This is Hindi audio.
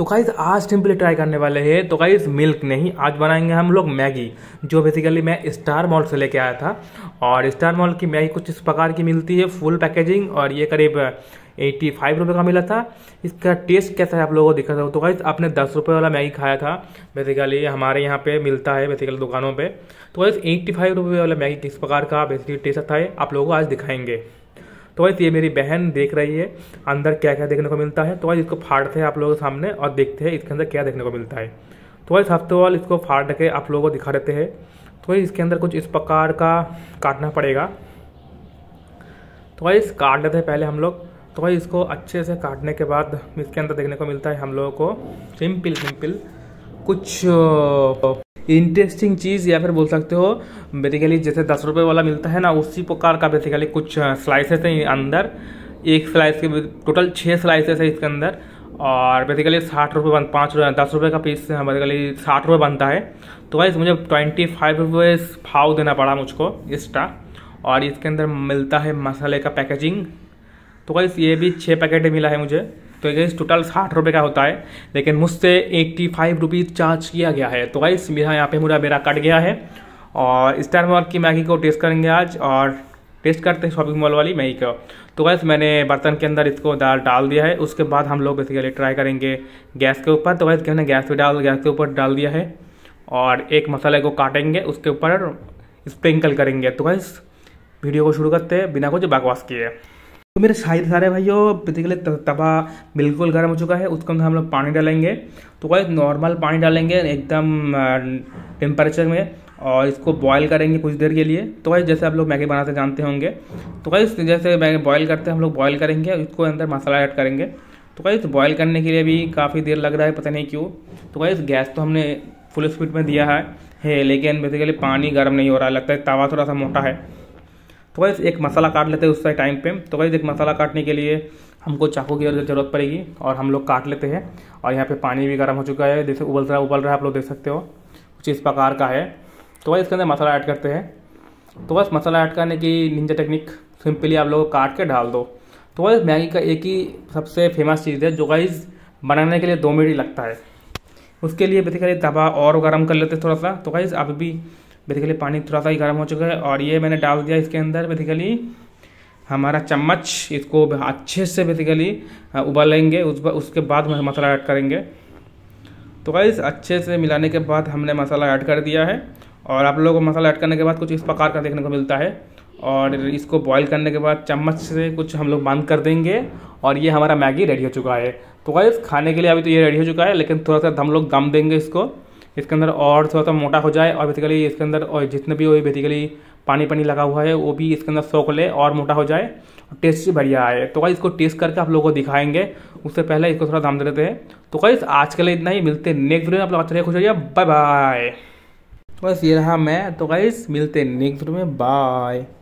तो गाइज आज सिंपली ट्राई करने वाले हैं तो गाइज मिल्क नहीं आज बनाएंगे हम लोग मैगी जो बेसिकली मैं स्टार मॉल से लेके आया था और स्टार मॉल की मैगी कुछ इस प्रकार की मिलती है फुल पैकेजिंग और ये करीब 85 फाइव रुपये का मिला था इसका टेस्ट कैसा है आप लोगों को दिखा सकता तो गाइज आपने दस रुपये वाला मैगी खाया था बेसिकली हमारे यहाँ पे मिलता है बेसिकली दुकानों पे तो गाइज एट्टी फाइव रुपये वाला मैगी किस प्रकार का बेसिकली टेस्ट था आप लोगों को आज दिखाएंगे तो वैसे ये मेरी बहन देख रही है अंदर क्या क्या देखने को मिलता है तो वैसे इसको फाड़ते हैं आप लोगों के सामने और देखते हैं इसके अंदर क्या देखने को मिलता है तो वैसे हफ्ते वाल इसको फाड़ के आप लोगों को दिखा देते हैं तो वही इसके अंदर कुछ इस प्रकार का काटना पड़ेगा तो वही काट लेते हैं पहले हम लोग तो वही इसको अच्छे से काटने के बाद इसके अंदर देखने को मिलता है हम लोगों को सिंपल सिंपल कुछ इंटरेस्टिंग चीज़ या फिर बोल सकते हो बेसिकली जैसे दस रुपये वाला मिलता है ना उसी प्रकार का बेसिकली कुछ स्लाइसेस हैं अंदर एक स्लाइस के टोटल छः स्लाइसेस है इसके अंदर और बेसिकली साठ रुपये बन पाँच रुपये दस रुपये का पीस बेसिकली साठ रुपये बनता है तो वाइस मुझे ट्वेंटी फाइव रुपये भाव देना पड़ा मुझको एक्स्ट्रा और इसके अंदर मिलता है मसाले का पैकेजिंग तो वाइस ये भी छः पैकेट मिला है मुझे तो गाइस टोटल साठ रुपये का होता है लेकिन मुझसे एट्टी फाइव रुपीज़ चार्ज किया गया है तो गाइस मेरा यहाँ पे मुरा मेरा कट गया है और स्टार मॉल की मैगी को टेस्ट करेंगे आज और टेस्ट करते हैं शॉपिंग मॉल वाली मैगी को तो गाइस मैंने बर्तन के अंदर इसको दाल डाल दिया है उसके बाद हम लोग बेसिकली ट्राई करेंगे गैस के ऊपर तो गाइस हमने गैस पर डाल गैस के ऊपर डाल दिया है और एक मसाले को काटेंगे उसके ऊपर स्प्रिंकल करेंगे तो गाइस वीडियो को शुरू करते हैं बिना कुछ बकवास किए तो मेरे सारे सारे भाइयों बेसिकली तवा बिल्कुल गर्म हो चुका है उसके अंदर हम लोग पानी डालेंगे तो वह नॉर्मल पानी डालेंगे एकदम टेम्परेचर में और इसको बॉयल करेंगे कुछ देर के लिए तो वही जैसे आप लोग मैगी बनाते जानते होंगे तो वही जैसे मैगी बॉयल करते हैं हम लोग बॉयल करेंगे इसको अंदर मसाला ऐड करेंगे तो वही बॉयल करने के लिए भी काफ़ी देर लग रहा है पता नहीं क्यों तो वही गैस तो हमने फुल स्पीड में दिया है, है लेकिन बेसिकली पानी गर्म नहीं हो रहा है लगता है तवा थोड़ा सा मोटा है तो गाइज एक मसाला काट लेते हैं उस टाइम पे तो गाइज एक मसाला काटने के लिए हमको चाकू की ज़रूरत पड़ेगी और हम लोग काट लेते हैं और यहाँ पे पानी भी गर्म हो चुका है जैसे उबल रहा उबल रहा आप लोग देख सकते हो कुछ इस प्रकार का है तो वही इसके अंदर मसाला ऐड करते हैं तो बस मसाला ऐड करने की निंजा टेक्निक सिंपली आप लोग काट के डाल दो तो वही मैगी का एक ही सबसे फेमस चीज़ है जो गाइज बनाने के लिए दो मिनट लगता है उसके लिए बेसिकली तवा और गर्म कर लेते थोड़ा सा तो गाइज अभी भी बेसिकली पानी थोड़ा सा ही गर्म हो चुका है और ये मैंने डाल दिया इसके अंदर बेसिकली हमारा चम्मच इसको अच्छे से बेसिकली उबालेंगे उस उसके बाद मसाला ऐड करेंगे तो गाइस अच्छे से मिलाने के बाद हमने मसाला ऐड कर दिया है और आप लोगों को मसाला ऐड करने के बाद कुछ इस प्रकार का देखने को मिलता है और इसको बॉईल करने के बाद चम्मच से कुछ हम लोग बंद कर देंगे और ये हमारा मैगी रेडी हो चुका है तो गाइस खाने के लिए अभी तो ये रेडी हो चुका है लेकिन थोड़ा सा हम लोग दम देंगे इसको इसके अंदर और थोड़ा सा मोटा हो जाए और बेसिकली इसके अंदर और जितने भी वही बेसिकली पानी पानी लगा हुआ है वो भी इसके अंदर सोख ले और मोटा हो जाए और टेस्ट भी बढ़िया आए तो कहीं इसको टेस्ट करके आप लोगों को दिखाएंगे उससे पहले इसको थोड़ा दाम दे देते हैं तो कहीं आज के लिए इतना ही मिलते नेक्स्ट वीडियो में आप लोग अच्छा खुश जाए बाय बाय बस ये रहा मैं तो कहीं मिलते नेक्स्ट वीडियो में बाय